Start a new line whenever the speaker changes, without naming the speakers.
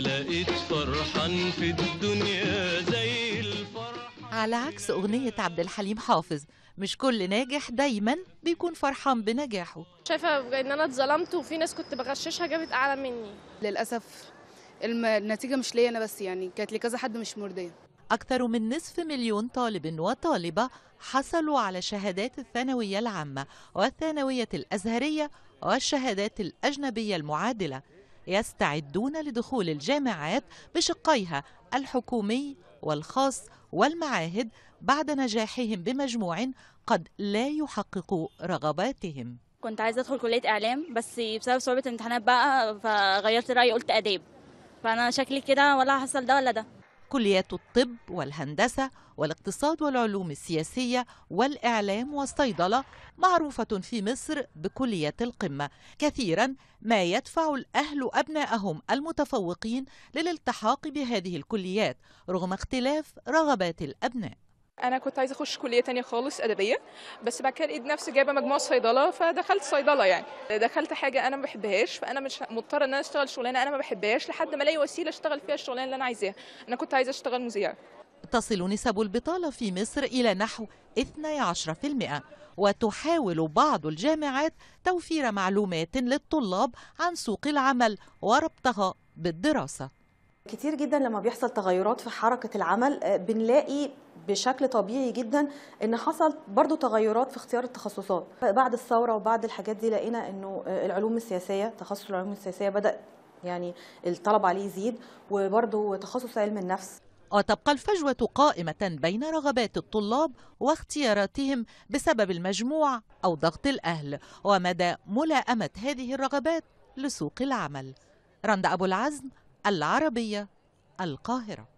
لقيت فرحان في الدنيا زي الفرحة على عكس أغنية عبد الحليم حافظ مش كل ناجح دايما بيكون فرحان بنجاحه
شايفة إن أنا اتظلمت وفي ناس كنت بغششها جابت أعلى مني للأسف النتيجة مش ليا أنا بس يعني كانت لكذا حد مش مرضية أكثر من نصف مليون
طالب وطالبة حصلوا على شهادات الثانوية العامة والثانوية الأزهرية والشهادات الأجنبية المعادلة يستعدون لدخول الجامعات بشقيها الحكومي والخاص والمعاهد بعد نجاحهم بمجموع قد لا يحقق رغباتهم
كنت عايزه ادخل كليه اعلام بس بسبب صعوبه الامتحانات بقى فغيرت رايي قلت اداب فانا شكلي كده ولا هحصل ده ولا ده
كليات الطب والهندسة والاقتصاد والعلوم السياسية والإعلام والصيدلة معروفة في مصر بكليات القمة كثيرا ما يدفع الأهل أبنائهم المتفوقين للالتحاق بهذه الكليات رغم اختلاف رغبات الأبناء
انا كنت عايزه اخش كليه تانية خالص ادبيه بس بعد كده لقيت نفسي جايبه مجموع صيدله فدخلت صيدله يعني دخلت حاجه انا ما بحبهاش فانا مش مضطره ان انا اشتغل شغلانه انا ما بحبهاش لحد ما الاقي وسيله اشتغل فيها الشغلانه اللي انا عايزاها انا كنت عايزه اشتغل مذيعه
تصل نسب البطاله في مصر الى نحو 12% وتحاول بعض الجامعات توفير معلومات للطلاب عن سوق العمل وربطها بالدراسه
كتير جدا لما بيحصل تغيرات في حركه العمل آه، بنلاقي بشكل طبيعي جدا ان حصل برضو تغيرات في اختيار التخصصات بعد الثوره وبعد الحاجات دي لقينا انه آه، العلوم السياسيه تخصص العلوم السياسيه بدا يعني الطلب عليه يزيد وبرضو تخصص علم النفس وتبقى آه،
الفجوة قائمة بين رغبات الطلاب واختياراتهم بسبب المجموع أو ضغط الأهل ومدى ملائمة هذه الرغبات لسوق العمل رند أبو العزم العربية القاهرة